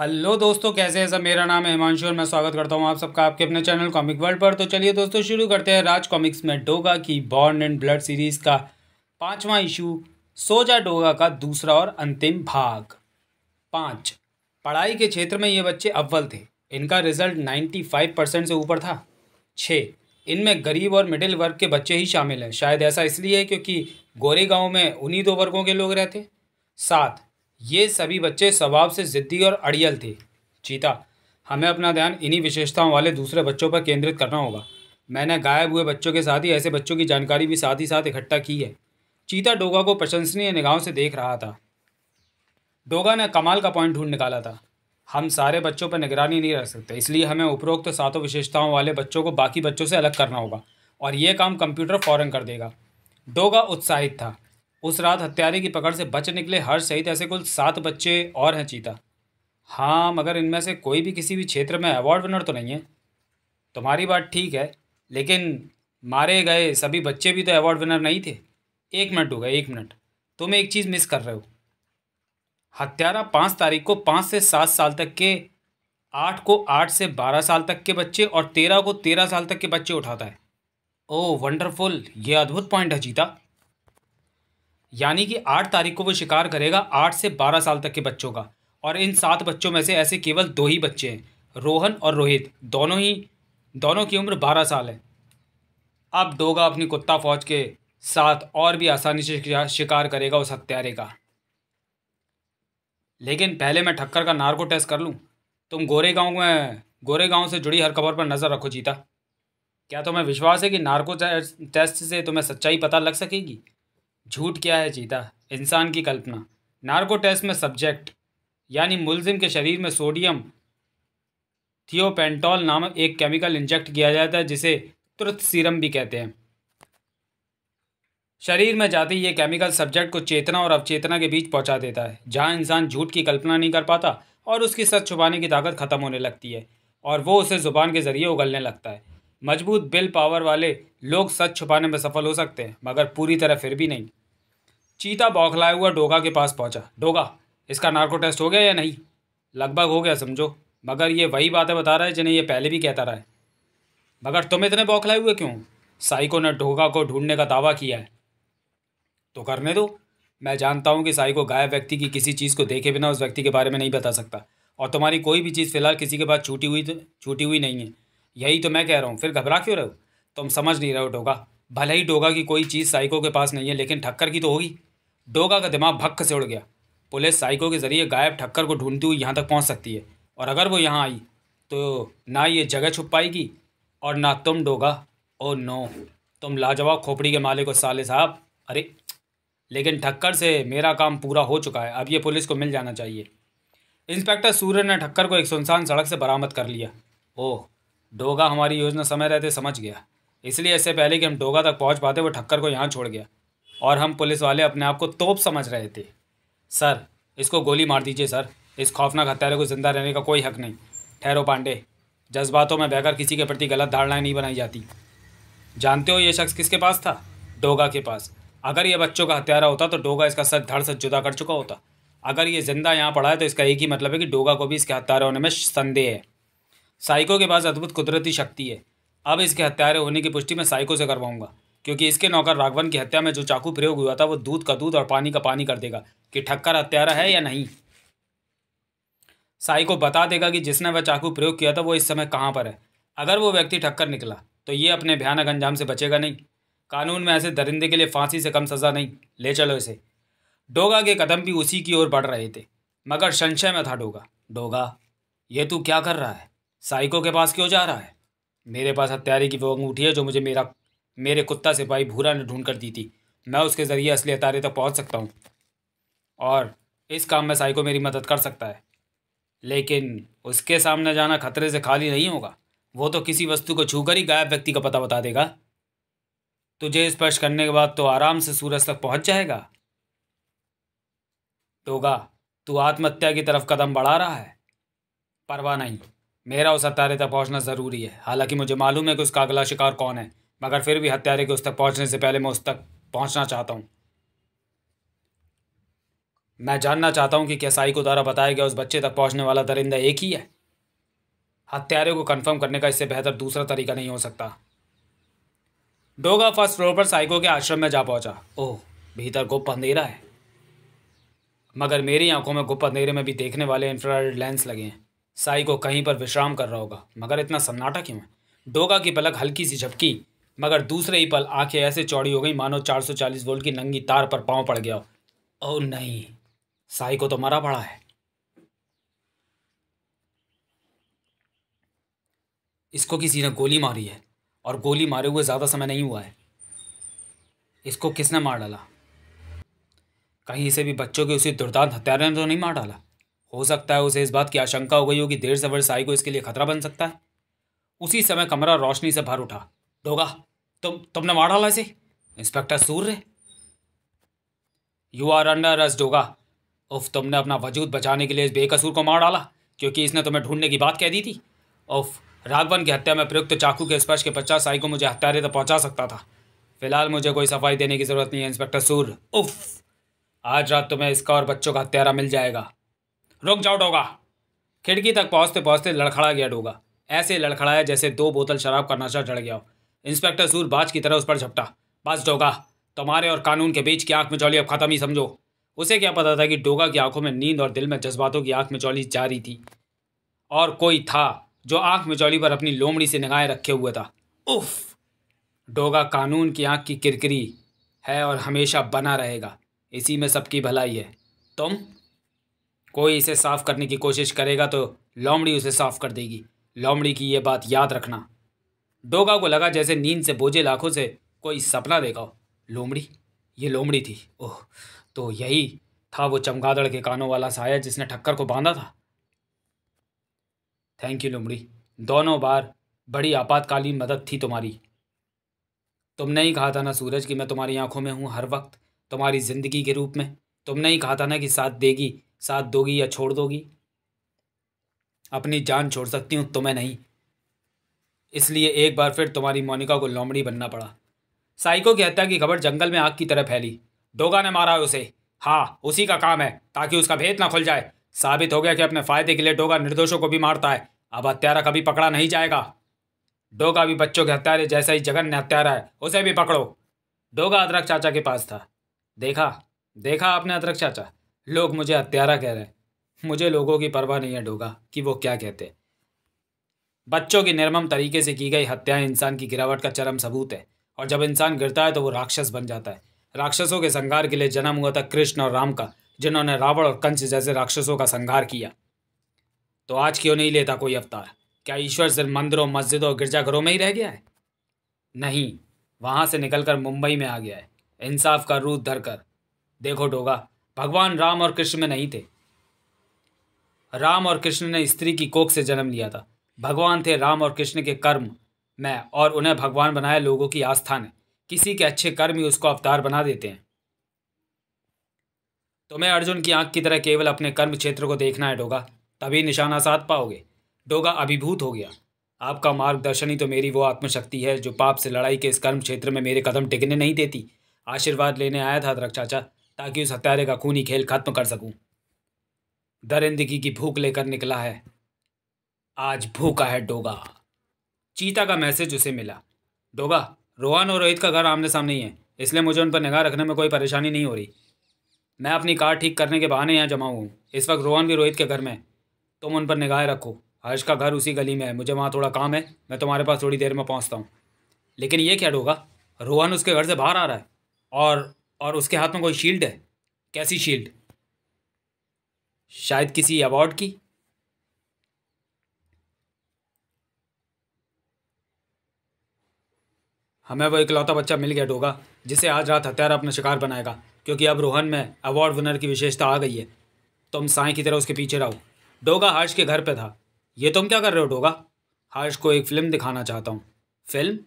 hello दोस्तों कैसे हैं सब मेरा नाम है हिमांशु और मैं स्वागत करता हूं आप सबका आपके अपने चैनल कॉमिक वर्ल्ड पर तो चलिए दोस्तों शुरू करते हैं राज कॉमिक्स में डोगा की बॉर्न एंड ब्लड सीरीज़ का पांचवा इशू सोजा डोगा का दूसरा और अंतिम भाग पाँच पढ़ाई के क्षेत्र में ये बच्चे अव्वल थे इनका रिजल्ट नाइन्टी फाइव परसेंट से ऊपर था छः इनमें गरीब और मिडिल वर्ग के बच्चे ही शामिल हैं शायद ऐसा इसलिए क्योंकि गोरेगाँव में उन्हीं दो वर्गों के लोग रहते सात ये सभी बच्चे स्वभाव से ज़िद्दी और अड़ियल थे चीता हमें अपना ध्यान इन्हीं विशेषताओं वाले दूसरे बच्चों पर केंद्रित करना होगा मैंने गायब हुए बच्चों के साथ ही ऐसे बच्चों की जानकारी भी साथ ही साथ इकट्ठा की है चीता डोगा को प्रशंसनीय निगाहों से देख रहा था डोगा ने कमाल का पॉइंट ढूंढ निकाला था हम सारे बच्चों पर निगरानी नहीं रख सकते इसलिए हमें उपरोक्त तो सातों विशेषताओं वाले बच्चों को बाकी बच्चों से अलग करना होगा और ये काम कंप्यूटर फ़ौरन कर देगा डोगा उत्साहित था उस रात हत्यारे की पकड़ से बच निकले हर सहित ऐसे कुल सात बच्चे और हैं चीता हाँ मगर इनमें से कोई भी किसी भी क्षेत्र में अवार्ड विनर तो नहीं है तुम्हारी बात ठीक है लेकिन मारे गए सभी बच्चे भी तो अवार्ड विनर नहीं थे एक मिनट हो गए एक मिनट तुम एक चीज़ मिस कर रहे हो हत्यारा पाँच तारीख को पाँच से सात साल तक के आठ को आठ से बारह साल तक के बच्चे और तेरह को तेरह साल तक के बच्चे उठाता है ओह वंडरफुल ये अद्भुत पॉइंट है जीता यानी कि आठ तारीख को वो शिकार करेगा आठ से बारह साल तक के बच्चों का और इन सात बच्चों में से ऐसे केवल दो ही बच्चे हैं रोहन और रोहित दोनों ही दोनों की उम्र बारह साल है अब डोगा अपनी कुत्ता फौज के साथ और भी आसानी से शिकार करेगा उस हत्यारे का लेकिन पहले मैं ठक्कर का को टेस्ट कर लूँ तुम गोरे गांव में गोरे से जुड़ी हर खबर पर नज़र रखो जीता क्या तुम्हें विश्वास है कि नार्को टेस्ट से तुम्हें सच्चाई पता लग सकेगी झूठ क्या है चीता इंसान की कल्पना नार्को टेस्ट में सब्जेक्ट यानी मुलजिम के शरीर में सोडियम थियोपेंटॉल नामक एक केमिकल इंजेक्ट किया जाता है जिसे तुरंत सीरम भी कहते हैं शरीर में जाते ही ये केमिकल सब्जेक्ट को चेतना और अवचेतना के बीच पहुंचा देता है जहां इंसान झूठ की कल्पना नहीं कर पाता और उसकी सच छुपाने की ताकत ख़त्म होने लगती है और वो उसे ज़ुबान के ज़रिए उगलने लगता है मजबूत बिल पावर वाले लोग सच छुपाने में सफल हो सकते हैं मगर पूरी तरह फिर भी नहीं चीता बौखलाया हुआ डोगा के पास पहुंचा डोगा इसका नार्को टेस्ट हो गया या नहीं लगभग हो गया समझो मगर ये वही बातें बता रहा है जिन्हें ये पहले भी कहता रहा है मगर तुम इतने बौखलाए हुए क्यों साइको ने डोगा को ढूंढने का दावा किया है तो करने दो मैं जानता हूँ कि साइको गायब व्यक्ति की किसी चीज़ को देखे बिना उस व्यक्ति के बारे में नहीं बता सकता और तुम्हारी कोई भी चीज़ फ़िलहाल किसी के पास छूटी हुई तो छूटी हुई नहीं है यही तो मैं कह रहा हूँ फिर घबरा क्यों रहे हो तुम समझ नहीं रहे हो डोगा भले ही डोगा की कोई चीज़ साइको के पास नहीं है लेकिन ठक्कर की तो होगी डोगा का दिमाग भक्क से उड़ गया पुलिस साइको के ज़रिए गायब ठक्कर को ढूंढती हुई यहाँ तक पहुँच सकती है और अगर वो यहाँ आई तो ना ये जगह छुप पाएगी और ना तुम डोगा ओ नो तुम लाजवाब खोपड़ी के मालिक हो साले साहब अरे लेकिन ठक्कर से मेरा काम पूरा हो चुका है अब ये पुलिस को मिल जाना चाहिए इंस्पेक्टर सूर्य ने ठक्कर को एक सुनसान सड़क से बरामद कर लिया ओह डोगा हमारी योजना समय रहते समझ गया इसलिए इससे पहले कि हम डोगा तक पहुंच पाते वो ठक्कर को यहाँ छोड़ गया और हम पुलिस वाले अपने आप को तोप समझ रहे थे सर इसको गोली मार दीजिए सर इस खौफनाक हत्यारे को ज़िंदा रहने का कोई हक नहीं ठहरो पांडे जज्बातों में बहकर किसी के प्रति गलत धारणाएं नहीं बनाई जाती जानते हो ये शख्स किसके पास था डोगा के पास अगर ये बच्चों का हत्यारा होता तो डोगा इसका सच धड़ से जुदा कर चुका होता अगर ये ज़िंदा यहाँ पड़ा है तो इसका एक ही मतलब है कि डोगा को भी इसके हत्यारे होने में संदेह है साइको के पास अद्भुत कुदरती शक्ति है अब इसके हत्यारे होने की पुष्टि मैं साइको से करवाऊँगा क्योंकि इसके नौकर राघवन की हत्या में जो चाकू प्रयोग हुआ था वो दूध का दूध और पानी का पानी कर देगा कि ठक्कर हत्यारा है या नहीं साई को बता देगा कि जिसने वह चाकू प्रयोग किया था वो इस समय कहाँ पर है अगर वो व्यक्ति ठक्कर निकला तो ये अपने भयानक अंजाम से बचेगा नहीं कानून में ऐसे दरिंदे के लिए फांसी से कम सज़ा नहीं ले चलो इसे डोगा के कदम भी उसी की ओर बढ़ रहे थे मगर संशय में था डोगा डोगा ये तू क्या कर रहा है साइको के पास क्यों जा रहा है मेरे पास हत्यारे की वो अंगूठी है जो मुझे मेरा मेरे कुत्ता सिपाही भूरा ने ढूंढ कर दी थी मैं उसके ज़रिए असली अतारे तक पहुंच सकता हूं और इस काम में साइको मेरी मदद कर सकता है लेकिन उसके सामने जाना खतरे से खाली नहीं होगा वो तो किसी वस्तु को छूकर ही गायब व्यक्ति का पता बता देगा तुझे स्पर्श करने के बाद तो आराम से सूरज तक पहुंच जाएगा टोगा तू आत्महत्या की तरफ कदम बढ़ा रहा है परवाह नहीं मेरा उस अतारे तक पहुंचना ज़रूरी है हालांकि मुझे मालूम है कि उसका अगला शिकार कौन है मगर फिर भी हत्यारे के उस तक पहुंचने से पहले मैं उस तक पहुंचना चाहता हूं मैं जानना चाहता हूं कि क्या साई को द्वारा बताया गया उस बच्चे तक पहुंचने वाला दरिंदा एक ही है हत्यारे को कंफर्म करने का इससे बेहतर दूसरा तरीका नहीं हो सकता डोगा फर्स्ट फ्लोर पर साइको के आश्रम में जा पहुंचा ओह भीतर गुप्त अंधेरा है मगर मेरी आंखों में गुप्त अंधेरे में भी देखने वाले इंफ्रारेड लेंस लगे हैं साई को कहीं पर विश्राम कर रहा होगा मगर इतना सन्नाटा क्यों है डोगा की पलक हल्की सी झपकी मगर दूसरे ही पल आंखें ऐसे चौड़ी हो गई मानो 440 वोल्ट की नंगी तार पर पांव पड़ गया ओ नहीं साई को तो मरा पड़ा है इसको किसी ने गोली मारी है और गोली मारे हुए ज़्यादा समय नहीं हुआ है इसको किसने मार डाला कहीं इसे भी बच्चों के उसी दुर्दांत हत्यारे ने तो नहीं मार डाला हो सकता है उसे इस बात की आशंका हो गई होगी देर से वर्ष साई को इसके लिए खतरा बन सकता है उसी समय कमरा रोशनी से भर उठा डोगा तुम तुमने मार डाला इसे inspector Surya you are under अस डोगा उफ तुमने अपना वजूद बचाने के लिए इस बेकसूर को मार डाला क्योंकि इसने तुम्हें ढूंढने की बात कह दी थी उफ राघवन की हत्या में प्रयुक्त चाकू के स्पर्श के पचास साई को मुझे हत्यारे तक पहुंचा सकता था फिलहाल मुझे कोई सफाई देने की ज़रूरत नहीं है इंस्पेक्टर सूर्य उफ आज रात तुम्हें इसका और बच्चों का हत्यारा मिल जाएगा रुक जाओ डोगा खिड़की तक पहुँचते पहुँचते लड़खड़ा गया डोगा ऐसे लड़खड़ाया जैसे दो बोतल शराब का नशा चढ़ गया हो इंस्पेक्टर सूर बाज की तरह उस पर झपटा बस डोगा तुम्हारे और कानून के बीच की आंख में चौली अब खत्म ही समझो उसे क्या पता था कि डोगा की आंखों में नींद और दिल में जज्बातों की आंख में जा जारी थी और कोई था जो आंख में चौली पर अपनी लोमड़ी से निगाहें रखे हुए था उफ डोगा कानून की आंख की किरकिरी है और हमेशा बना रहेगा इसी में सबकी भलाई है तुम कोई इसे साफ करने की कोशिश करेगा तो लोमड़ी उसे साफ कर देगी लोमड़ी की ये बात याद रखना डोगा को लगा जैसे नींद से बोझे लाखों से कोई सपना देखा हो लोमड़ी ये लोमड़ी थी ओह तो यही था वो चमगादड़ के कानों वाला साया जिसने ठक्कर को बांधा था थैंक यू लोमड़ी दोनों बार बड़ी आपातकालीन मदद थी तुम्हारी तुमने ही कहा था ना सूरज कि मैं तुम्हारी आंखों में हूँ हर वक्त तुम्हारी ज़िंदगी के रूप में तुमने ही कहा था ना कि साथ देगी साथ दोगी या छोड़ दोगी अपनी जान छोड़ सकती हूँ तुम्हें नहीं इसलिए एक बार फिर तुम्हारी मोनिका को लोमड़ी बनना पड़ा साइको की हत्या की खबर जंगल में आग की तरह फैली डोगा ने मारा उसे हाँ उसी का काम है ताकि उसका भेद ना खुल जाए साबित हो गया कि अपने फायदे के लिए डोगा निर्दोषों को भी मारता है अब हत्यारा कभी पकड़ा नहीं जाएगा डोगा भी बच्चों के हत्यारे जैसा ही जगन ने हत्यारा है उसे भी पकड़ो डोगा अदरक चाचा के पास था देखा देखा आपने अदरक चाचा लोग मुझे हत्यारा कह रहे हैं मुझे लोगों की परवाह नहीं है डोगा कि वो क्या कहते बच्चों की निर्मम तरीके से की गई हत्याएं इंसान की गिरावट का चरम सबूत है और जब इंसान गिरता है तो वो राक्षस बन जाता है राक्षसों के संघार के लिए जन्म हुआ था कृष्ण और राम का जिन्होंने रावण और कंस जैसे राक्षसों का संघार किया तो आज क्यों नहीं लेता कोई अवतार क्या ईश्वर सिर्फ मंदिरों मस्जिदों और गिरजाघरों में ही रह गया है नहीं वहाँ से निकलकर मुंबई में आ गया है इंसाफ का रूप धर कर देखो डोगा भगवान राम और कृष्ण में नहीं थे राम और कृष्ण ने स्त्री की कोख से जन्म लिया था भगवान थे राम और कृष्ण के कर्म में और उन्हें भगवान बनाया लोगों की आस्था ने किसी के अच्छे कर्म ही उसको अवतार बना देते हैं तुम्हें तो अर्जुन की आंख की तरह केवल अपने कर्म क्षेत्र को देखना है डोगा तभी निशाना साध पाओगे डोगा अभिभूत हो गया आपका मार्गदर्शन ही तो मेरी वो आत्मशक्ति है जो पाप से लड़ाई के इस कर्म क्षेत्र में मेरे कदम टिकने नहीं देती आशीर्वाद लेने आया था द्रक चाचा ताकि उस हत्यारे का खूनी खेल खत्म कर सकूं दरिंदगी की भूख लेकर निकला है आज भूखा है डोगा चीता का मैसेज उसे मिला डोगा रोहन और रोहित का घर आमने सामने ही है इसलिए मुझे उन पर निगाह रखने में कोई परेशानी नहीं हो रही मैं अपनी कार ठीक करने के बहाने यहाँ जमा हूँ इस वक्त रोहन भी रोहित के घर में तुम उन पर निगाह रखो हर्ष का घर उसी गली में है मुझे वहाँ थोड़ा काम है मैं तुम्हारे पास थोड़ी देर में पहुँचता हूँ लेकिन ये क्या डोगा रोहन उसके घर से बाहर आ रहा है और और उसके हाथ में कोई शील्ड है कैसी शील्ड शायद किसी अवार्ड की हमें वो इकलौता बच्चा मिल गया डोगा जिसे आज रात हत्यारा अपना शिकार बनाएगा क्योंकि अब रोहन में अवार्ड विनर की विशेषता आ गई है तुम साय की तरह उसके पीछे रहो डोगा हर्ष के घर पर था ये तुम क्या कर रहे हो डोगा हर्ष को एक फ़िल्म दिखाना चाहता हूँ फिल्म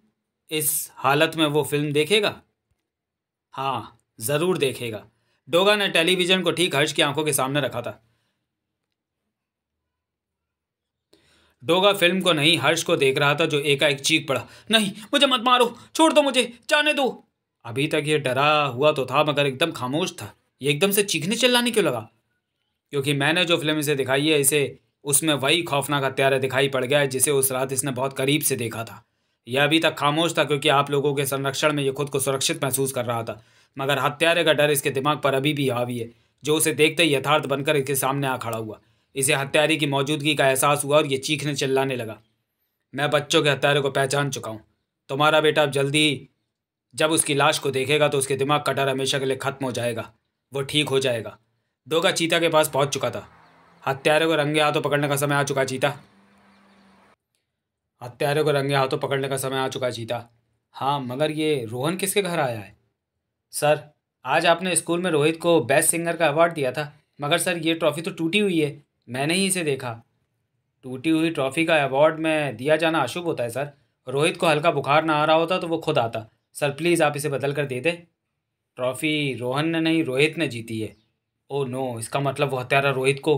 इस हालत में वो फिल्म देखेगा हाँ ज़रूर देखेगा डोगा ने टेलीविज़न को ठीक हर्ष की आंखों के सामने रखा था डोगा फिल्म को नहीं हर्ष को देख रहा था जो एकाएक चीख पड़ा नहीं मुझे मत मारो छोड़ दो मुझे जाने दो अभी तक ये डरा हुआ तो था मगर एकदम खामोश था ये एकदम से चीखने चिल्लाने क्यों लगा क्योंकि मैंने जो फिल्म इसे दिखाई है इसे उसमें वही खौफनाक हत्यारा दिखाई पड़ गया है जिसे उस रात इसने बहुत करीब से देखा था यह अभी तक खामोश था क्योंकि आप लोगों के संरक्षण में यह खुद को सुरक्षित महसूस कर रहा था मगर हत्यारे का डर इसके दिमाग पर अभी भी हावी है जो उसे देखते ही यथार्थ बनकर इसके सामने आ खड़ा हुआ इसे हत्यारे की मौजूदगी का एहसास हुआ और ये चीखने चिल्लाने लगा मैं बच्चों के हत्यारे को पहचान चुका हूँ तुम्हारा बेटा अब जल्दी ही जब उसकी लाश को देखेगा तो उसके दिमाग कटर हमेशा के लिए ख़त्म हो जाएगा वो ठीक हो जाएगा डोगा चीता के पास पहुँच चुका था हत्यारे को रंगे हाथों पकड़ने का समय आ चुका चीता हत्यारे को रंगे हाथों पकड़ने का समय आ चुका चीता हाँ मगर ये रोहन किसके घर आया है सर आज आपने स्कूल में रोहित को बेस्ट सिंगर का अवार्ड दिया था मगर सर ये ट्रॉफ़ी तो टूटी हुई है मैंने ही इसे देखा टूटी हुई ट्रॉफी का अवार्ड में दिया जाना अशुभ होता है सर रोहित को हल्का बुखार ना आ रहा होता तो वो खुद आता सर प्लीज़ आप इसे बदल कर दे दे ट्रॉफी रोहन ने नहीं रोहित ने जीती है ओ oh नो इसका मतलब वो हत्यारा रोहित को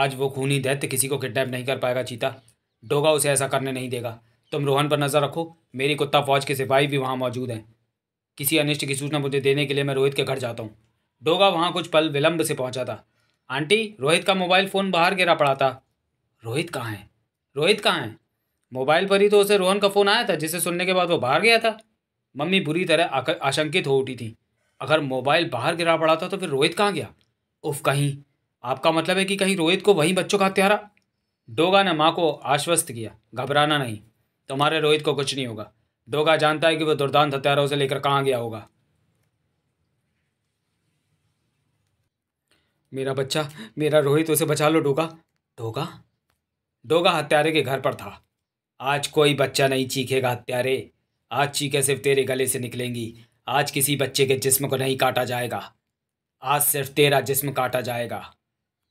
आज वो खूनी दैत्य किसी को किडनैप नहीं कर पाएगा चीता डोगा उसे ऐसा करने नहीं देगा तुम रोहन पर नज़र रखो मेरी कुत्ता फौज के सिपाही भी वहाँ मौजूद हैं किसी अनिष्ट की सूचना मुझे देने के लिए मैं रोहित के घर जाता हूँ डोगा वहाँ कुछ पल विलंब से पहुँचा था आंटी रोहित का मोबाइल फ़ोन बाहर गिरा पड़ा था रोहित कहाँ है रोहित कहाँ है मोबाइल पर ही तो उसे रोहन का फ़ोन आया था जिसे सुनने के बाद वो बाहर गया था मम्मी बुरी तरह आशंकित हो उठी थी अगर मोबाइल बाहर गिरा पड़ा था तो फिर रोहित कहाँ गया उफ कहीं आपका मतलब है कि कहीं रोहित को वहीं बच्चों का हत्यारा डोगा ने माँ को आश्वस्त किया घबराना नहीं तुम्हारे रोहित को कुछ नहीं होगा दोगा जानता है कि वह दुर्दांत हत्यारों से लेकर कहाँ गया होगा मेरा बच्चा मेरा रोहित उसे बचा लो डोगा डोगा डोगा हत्यारे के घर पर था आज कोई बच्चा नहीं चीखेगा हत्यारे आज चीखे सिर्फ तेरे गले से निकलेंगी आज किसी बच्चे के जिस्म को नहीं काटा जाएगा आज सिर्फ तेरा जिस्म काटा जाएगा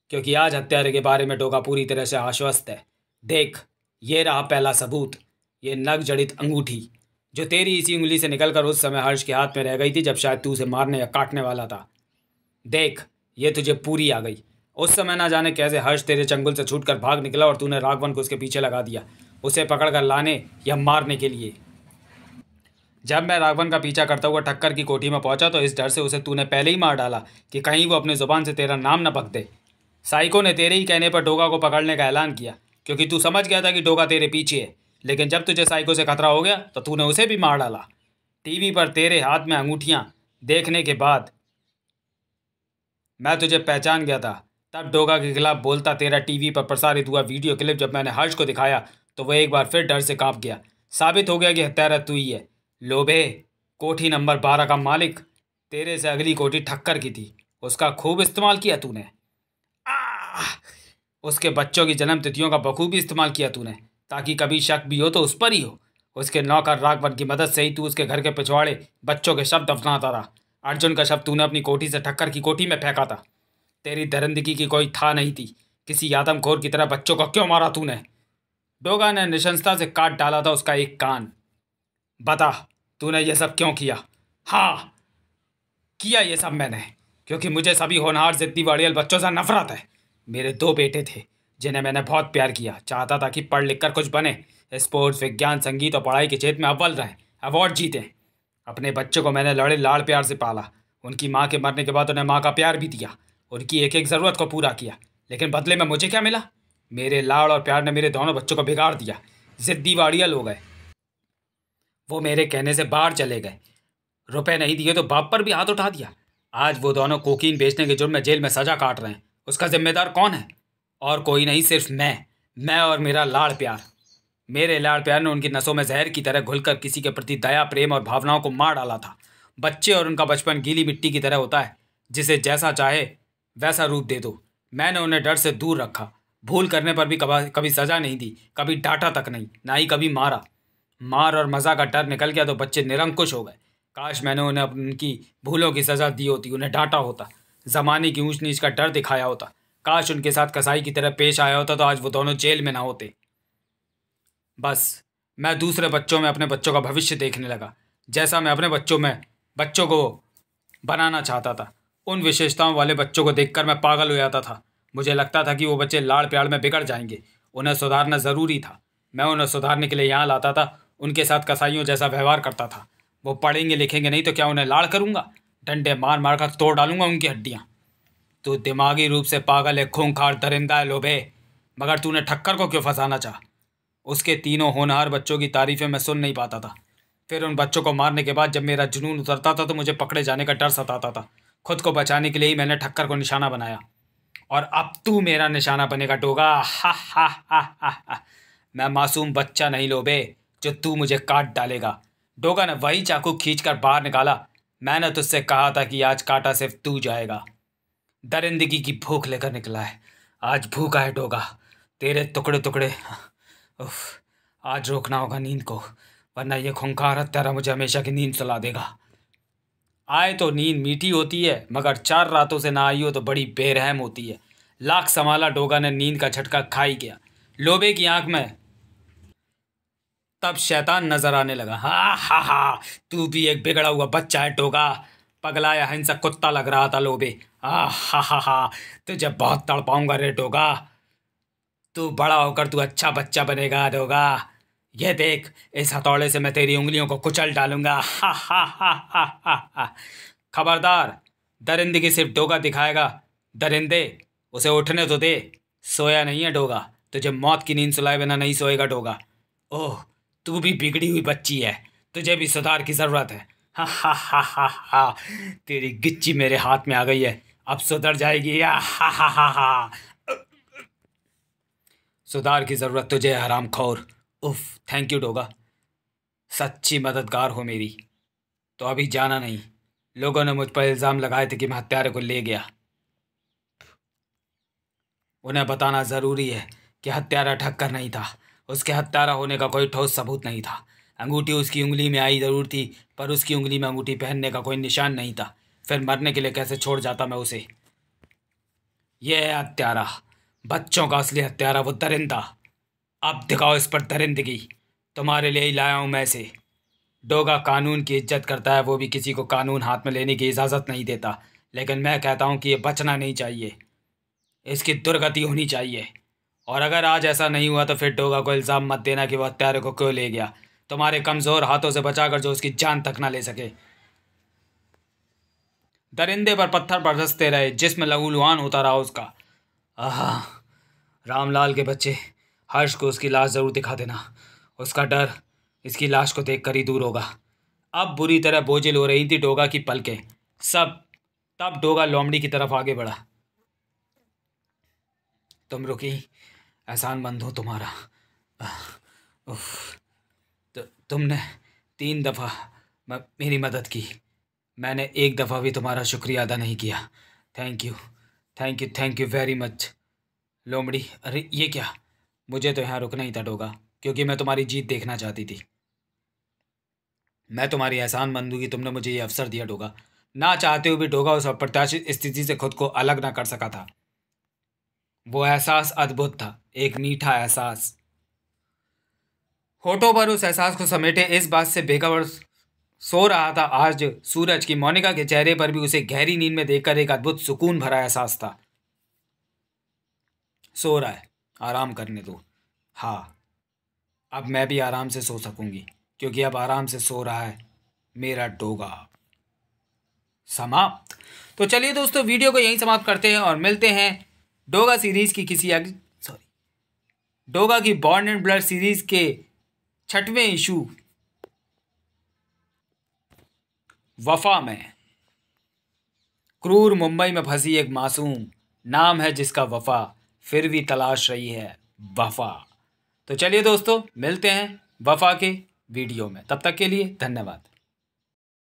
क्योंकि आज हत्यारे के बारे में डोगा पूरी तरह से आश्वस्त है देख ये रहा पहला सबूत ये नग जड़ित अंगूठी जो तेरी इसी उंगली से निकलकर उस समय हर्ष के हाथ में रह गई थी जब शायद तू उसे मारने या काटने वाला था देख ये तुझे पूरी आ गई उस समय ना जाने कैसे हर्ष तेरे चंगुल से छूट कर भाग निकला और तूने राघवन को उसके पीछे लगा दिया उसे पकड़कर लाने या मारने के लिए जब मैं राघवन का पीछा करता हुआ ठक्कर की कोठी में पहुंचा तो इस डर से उसे तूने पहले ही मार डाला कि कहीं वो अपनी ज़ुबान से तेरा नाम न पक दे साइको ने तेरे ही कहने पर डोगा को पकड़ने का ऐलान किया क्योंकि तू समझ गया था कि डोगा तेरे पीछे है लेकिन जब तुझे साइको से खतरा हो गया तो तूने उसे भी मार डाला टीवी पर तेरे हाथ में अंगूठियाँ देखने के बाद मैं तुझे पहचान गया था तब डोगा के खिलाफ बोलता तेरा टीवी पर प्रसारित हुआ वीडियो क्लिप जब मैंने हर्ष को दिखाया तो वह एक बार फिर डर से कांप गया साबित हो गया कि हत्यारा तू ही है लोभे कोठी नंबर बारह का मालिक तेरे से अगली कोठी ठक्कर की थी उसका खूब इस्तेमाल किया तूने उसके बच्चों की जन्म तिथियों का बखूबी इस्तेमाल किया तूने ताकि कभी शक भी हो तो उस पर ही हो उसके नौकर राघवन की मदद से ही तू उसके घर के पिछवाड़े बच्चों के शब्द दफनाता रहा अर्जुन का शब्द तूने अपनी कोठी से ठक्कर की कोठी में फेंका था तेरी धरंदगी की कोई था नहीं थी किसी यादम खोर की तरह बच्चों को क्यों मारा तूने डोगा ने निशंसता से काट डाला था उसका एक कान बता तूने यह सब क्यों किया हाँ किया ये सब मैंने क्योंकि मुझे सभी होनहार जिद्दी वड़ियल बच्चों से नफरत है मेरे दो बेटे थे जिन्हें मैंने बहुत प्यार किया चाहता था कि पढ़ लिख कर कुछ बने स्पोर्ट्स विज्ञान संगीत और पढ़ाई के क्षेत्र में अव्वल रहें अवार्ड जीतें अपने बच्चों को मैंने लड़े लाड़ प्यार से पाला उनकी माँ के मरने के बाद उन्हें माँ का प्यार भी दिया उनकी एक एक ज़रूरत को पूरा किया लेकिन बदले में मुझे क्या मिला मेरे लाड़ और प्यार ने मेरे दोनों बच्चों को बिगाड़ दिया ज़िद्दी वाड़ियल हो गए वो मेरे कहने से बाहर चले गए रुपए नहीं दिए तो बाप पर भी हाथ उठा दिया आज वो दोनों कोकीन बेचने के जुर्म में जेल में सजा काट रहे हैं उसका जिम्मेदार कौन है और कोई नहीं सिर्फ मैं मैं और मेरा लाड़ प्यार मेरे लाड़ प्यार ने उनकी नसों में जहर की तरह घुलकर किसी के प्रति दया प्रेम और भावनाओं को मार डाला था बच्चे और उनका बचपन गीली मिट्टी की तरह होता है जिसे जैसा चाहे वैसा रूप दे दो मैंने उन्हें डर से दूर रखा भूल करने पर भी कभा कभी सज़ा नहीं दी कभी डांटा तक नहीं ना ही कभी मारा मार और मज़ा का डर निकल गया तो बच्चे निरंकुश हो गए काश मैंने उन्हें उनकी भूलों की सज़ा दी होती उन्हें डांटा होता ज़माने की ऊंच नीच का डर दिखाया होता काश उनके साथ कसाई की तरह पेश आया होता तो आज वो दोनों जेल में ना होते बस मैं दूसरे बच्चों में अपने बच्चों का भविष्य देखने लगा जैसा मैं अपने बच्चों में बच्चों को बनाना चाहता था उन विशेषताओं वाले बच्चों को देखकर मैं पागल हो जाता था मुझे लगता था कि वो बच्चे लाड़ प्याड़ में बिगड़ जाएंगे उन्हें सुधारना ज़रूरी था मैं उन्हें सुधारने के लिए यहाँ लाता था उनके साथ कसाईयों जैसा व्यवहार करता था वो पढ़ेंगे लिखेंगे नहीं तो क्या उन्हें लाड़ करूँगा डंडे मार मार कर तोड़ डालूंगा उनकी हड्डियाँ तू दिमागी रूप से पागल है खूंखार दरिंदा है लोभे मगर तूने ठक्कर को क्यों फंसाना चाह उसके तीनों होनहार बच्चों की तारीफ़ें मैं सुन नहीं पाता था फिर उन बच्चों को मारने के बाद जब मेरा जुनून उतरता था तो मुझे पकड़े जाने का डर सताता था खुद को बचाने के लिए ही मैंने ठक्कर को निशाना बनाया और अब तू मेरा निशाना बनेगा डोगा हा हा हा हा हा मैं मासूम बच्चा नहीं लोबे जो तू मुझे काट डालेगा डोगा ने वही चाकू खींचकर बाहर निकाला मैंने तुझसे कहा था कि आज काटा सिर्फ तू जाएगा दरिंदगी की भूख लेकर निकला है आज भूख आए डोगा तेरे टुकड़े टुकड़े उफ आज रोकना होगा नींद को वरना ये खुंखार तेरा मुझे हमेशा की नींद चला देगा आए तो नींद मीठी होती है मगर चार रातों से ना आई हो तो बड़ी बेरहम होती है लाख संभाला डोगा ने नींद का झटका खा ही गया लोबे की आंख में तब शैतान नजर आने लगा हा हा हा तू भी एक बिगड़ा हुआ बच्चा है टोगा पगलाया हिंसक कुत्ता लग रहा था लोबे आ हा हा हा तुझे बहुत तड़पाऊंगा रेट डोगा तू बड़ा होकर तू अच्छा बच्चा बनेगा डोगा ये देख इस हथौड़े से मैं तेरी उंगलियों को कुचल डालूंगा हा हा हा हा हा हा खबरदार दरिंदे की सिर्फ डोगा दिखाएगा दरिंदे उसे उठने तो दे सोया नहीं है डोगा तुझे मौत की नींद सुलाए बिना नहीं सोएगा डोगा ओह तू भी बिगड़ी हुई बच्ची है तुझे भी सुधार की ज़रूरत है हा हा हा हा हा तेरी गिच्ची मेरे हाथ में आ गई है अब सुधर जाएगी या हा हा हा हा सुधार की ज़रूरत तुझे हराम खोर उफ थैंक यू डोगा सच्ची मददगार हो मेरी तो अभी जाना नहीं लोगों ने मुझ पर इल्ज़ाम लगाए थे कि मैं हत्यारे को ले गया उन्हें बताना ज़रूरी है कि हत्यारा ठक्कर नहीं था उसके हत्यारा होने का कोई ठोस सबूत नहीं था अंगूठी उसकी उंगली में आई ज़रूर थी पर उसकी उंगली में अंगूठी पहनने का कोई निशान नहीं था फिर मरने के लिए कैसे छोड़ जाता मैं उसे ये है हत्यारा बच्चों का असली हत्यारा वो दरिंदा अब दिखाओ इस पर दरिंदगी तुम्हारे लिए ही लाया हूँ मैं इसे डोगा कानून की इज्जत करता है वो भी किसी को कानून हाथ में लेने की इजाज़त नहीं देता लेकिन मैं कहता हूँ कि ये बचना नहीं चाहिए इसकी दुर्गति होनी चाहिए और अगर आज ऐसा नहीं हुआ तो फिर डोगा को इल्ज़ाम मत देना कि वह हत्यारे को क्यों ले गया तुम्हारे कमज़ोर हाथों से बचाकर जो उसकी जान तक ना ले सके दरिंदे पर पत्थर पर धसते रहे जिसमें लुहान होता रहा उसका आह रामलाल के बच्चे हर्ष को उसकी लाश ज़रूर दिखा देना उसका डर इसकी लाश को देख कर ही दूर होगा अब बुरी तरह बोझिल हो रही थी डोगा की पलकें सब तब डोगा लोमड़ी की तरफ आगे बढ़ा तुम रुकी एहसान बंद हो तुम्हारा उफ, तुमने तीन दफ़ा मेरी मदद की मैंने एक दफ़ा भी तुम्हारा शुक्रिया अदा नहीं किया thank you thank you thank you very much लोमड़ी अरे ये क्या मुझे तो यहाँ रुकना ही था डोगा क्योंकि मैं तुम्हारी जीत देखना चाहती थी मैं तुम्हारी एहसान मंद दूँगी कि तुमने मुझे ये अवसर दिया डोगा ना चाहते हुए भी डोगा उस अप्रत्याशित स्थिति से खुद को अलग ना कर सका था वो एहसास अद्भुत था एक मीठा एहसास होठों पर उस एहसास को समेटे इस बात से बेगम सो रहा था आज सूरज की मोनिका के चेहरे पर भी उसे गहरी नींद में देखकर एक अद्भुत सुकून भरा एहसास था सो रहा है आराम करने दो हाँ अब मैं भी आराम से सो सकूंगी क्योंकि अब आराम से सो रहा है मेरा डोगा समाप्त तो चलिए दोस्तों वीडियो को यहीं समाप्त करते हैं और मिलते हैं डोगा सीरीज़ की किसी अगली सॉरी डोगा की बॉर्न एंड ब्लड सीरीज़ के छठवें इशू वफा में क्रूर मुंबई में फंसी एक मासूम नाम है जिसका वफा फिर भी तलाश रही है वफा तो चलिए दोस्तों मिलते हैं वफा के वीडियो में तब तक के लिए धन्यवाद